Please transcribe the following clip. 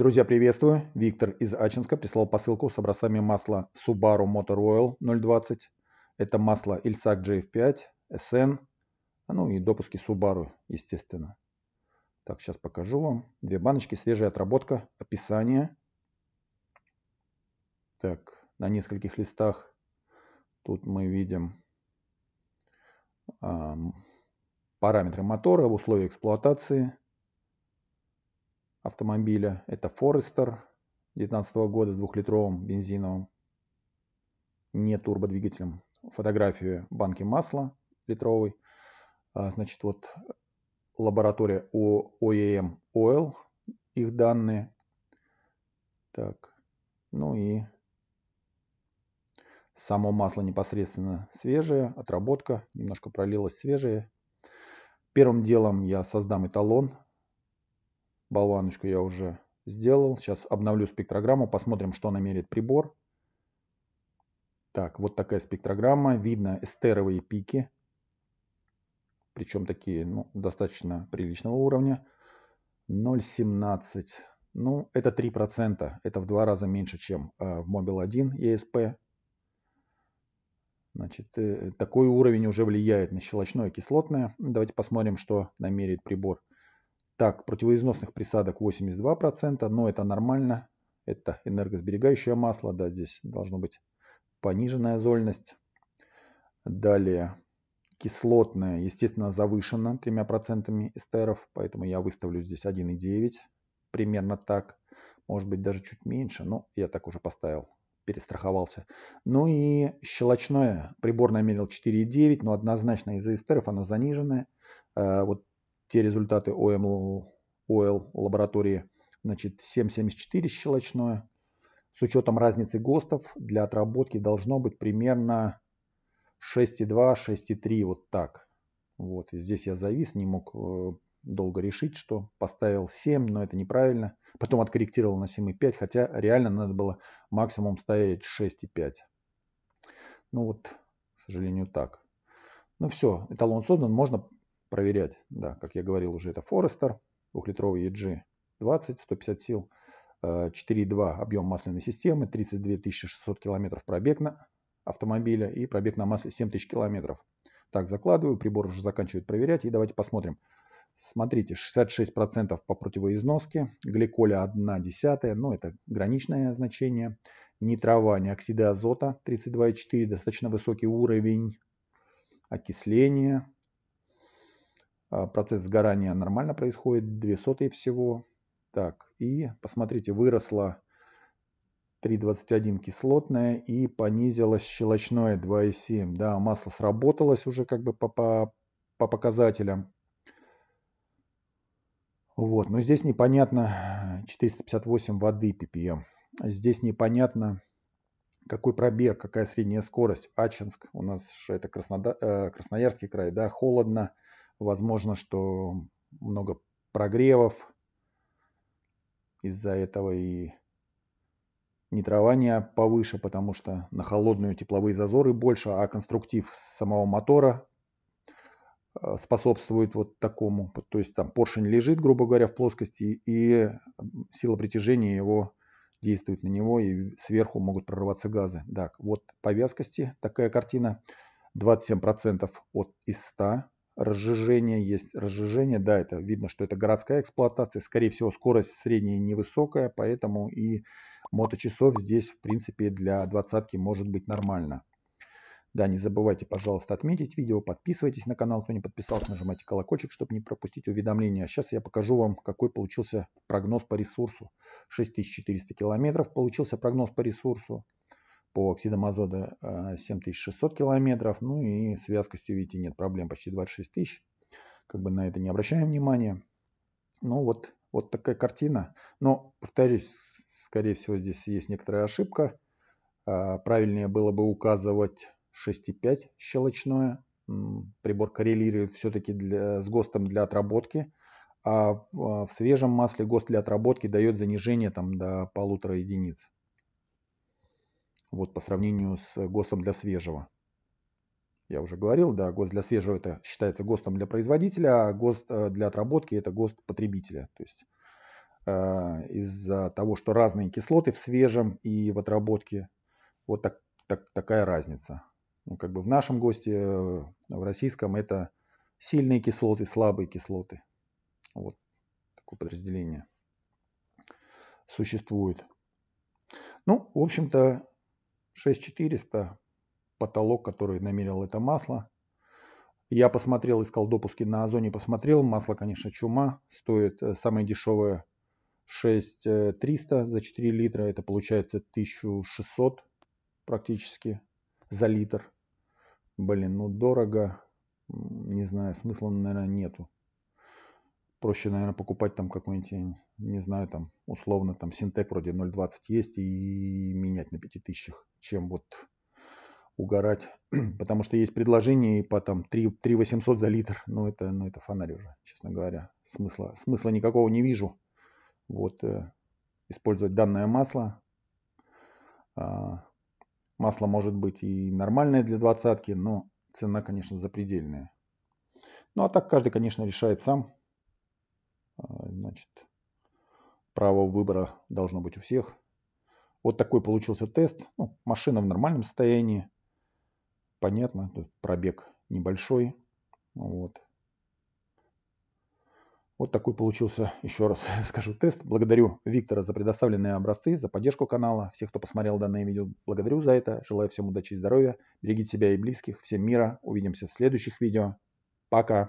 Друзья, приветствую. Виктор из Ачинска прислал посылку с образцами масла Subaru Motor Oil 020. Это масло Ильсак GF5, SN, а, ну и допуски Subaru, естественно. Так, сейчас покажу вам. Две баночки, свежая отработка, описание. Так, на нескольких листах тут мы видим э, параметры мотора условия эксплуатации автомобиля. Это Forester 19 года с двухлитровым бензиновым не турбодвигателем. Фотографию банки масла литровой. А, значит, вот лаборатория OEM Oil, их данные. Так, ну и само масло непосредственно свежее, отработка, немножко пролилось свежее. Первым делом я создам эталон Болваночку я уже сделал. Сейчас обновлю спектрограмму, посмотрим, что намерит прибор. Так, вот такая спектрограмма. Видно эстеровые пики. Причем такие, ну, достаточно приличного уровня. 0,17. Ну, это 3%. Это в два раза меньше, чем э, в Mobile 1 ESP. Значит, э, такой уровень уже влияет на щелочное и кислотное. Давайте посмотрим, что намерит прибор. Так, противоизносных присадок 82%, но это нормально. Это энергосберегающее масло, да, здесь должно быть пониженная зольность. Далее, кислотная, естественно, завышена 3% эстеров, поэтому я выставлю здесь 1,9, примерно так. Может быть, даже чуть меньше, но я так уже поставил перестраховался. Ну и щелочное приборное мерил 4,9, но однозначно из-за эстеров оно заниженное. Э, вот те результаты ОМ, ОЛ лаборатории, значит, 7,74 щелочное. С учетом разницы ГОСТов для отработки должно быть примерно 6,2, 6,3, вот так. Вот, и здесь я завис, не мог э, долго решить, что поставил 7, но это неправильно. Потом откорректировал на 7,5, хотя реально надо было максимум ставить 6,5. Ну вот, к сожалению, так. Ну все, эталон создан, можно проверять. Да, как я говорил уже, это Forester, двухлитровый EG 20, 150 сил, 4,2 э, объем масляной системы, 32 600 километров пробег на автомобиля и пробег на масле 7 тысяч километров. Так, закладываю, прибор уже заканчивает проверять. И давайте посмотрим. Смотрите, 66% по противоизноске, гликоля 1 десятая, ну это граничное значение, нитрование, трава, оксиды азота 32,4, достаточно высокий уровень окисления, а, процесс сгорания нормально происходит, 2 сотые всего. Так, и посмотрите, выросла 3,21 кислотная и понизилось щелочное 2,7. Да, масло сработалось уже как бы по, по, по показателям. Вот, но здесь непонятно 458 э, воды ppm. Здесь непонятно какой пробег, какая средняя скорость. Ачинск у нас это Краснодар, э, Красноярский край, да, холодно. Возможно, что много прогревов. Из-за этого и не нитрование повыше, потому что на холодную тепловые зазоры больше, а конструктив самого мотора э, способствует вот такому. То есть там поршень лежит, грубо говоря, в плоскости, и сила притяжения его действует на него, и сверху могут прорваться газы. Так, вот по вязкости такая картина. 27% от из 100 разжижение есть. Разжижение, да, это видно, что это городская эксплуатация. Скорее всего, скорость средняя невысокая, поэтому и моточасов здесь, в принципе, для двадцатки может быть нормально. Да, не забывайте, пожалуйста, отметить видео, подписывайтесь на канал, кто не подписался, нажимайте колокольчик, чтобы не пропустить уведомления. Сейчас я покажу вам, какой получился прогноз по ресурсу. 6400 километров получился прогноз по ресурсу по оксидам азота 7600 километров. Ну и с вязкостью, видите, нет проблем, почти 26 тысяч. Как бы на это не обращаем внимания. Ну вот, вот такая картина. Но, повторюсь, скорее всего, здесь есть некоторая ошибка. Э, правильнее было бы указывать 6,5 щелочное. Прибор коррелирует все-таки с ГОСТом для отработки. А э, в свежем масле ГОСТ для отработки дает занижение там, до полутора единиц вот по сравнению с э, ГОСТом для свежего. Я уже говорил, да, ГОСТ для свежего это считается ГОСТом для производителя, а ГОСТ э, для отработки это ГОСТ потребителя. То есть э, из-за того, что разные кислоты в свежем и в отработке, вот так, так, такая разница. Ну, как бы в нашем ГОСТе, э, в российском, это сильные кислоты, слабые кислоты. Вот такое подразделение существует. Ну, в общем-то, 6400 потолок, который намерил это масло. Я посмотрел, искал допуски на Озоне, посмотрел. Масло, конечно, чума. Стоит э, самое дешевое 6300 за 4 литра. Это получается 1600 практически за литр. Блин, ну дорого. Не знаю, смысла, наверное, нету. Проще, наверное, покупать там какой-нибудь, не знаю, там, условно, там, синтек вроде 0,20 есть и менять на 5000 чем вот угорать. Потому что есть предложение по там 3, 3 800 за литр. Но это, но это фонарь уже, честно говоря. Смысла, смысла никакого не вижу. Вот э, использовать данное масло. А, масло может быть и нормальное для двадцатки, но цена, конечно, запредельная. Ну а так каждый, конечно, решает сам. А, значит, право выбора должно быть у всех. Вот такой получился тест. Ну, машина в нормальном состоянии. Понятно, тут пробег небольшой. Вот. Вот такой получился, еще раз скажу, тест. Благодарю Виктора за предоставленные образцы, за поддержку канала. Всех, кто посмотрел данное видео, благодарю за это. Желаю всем удачи и здоровья. Берегите себя и близких. Всем мира. Увидимся в следующих видео. Пока.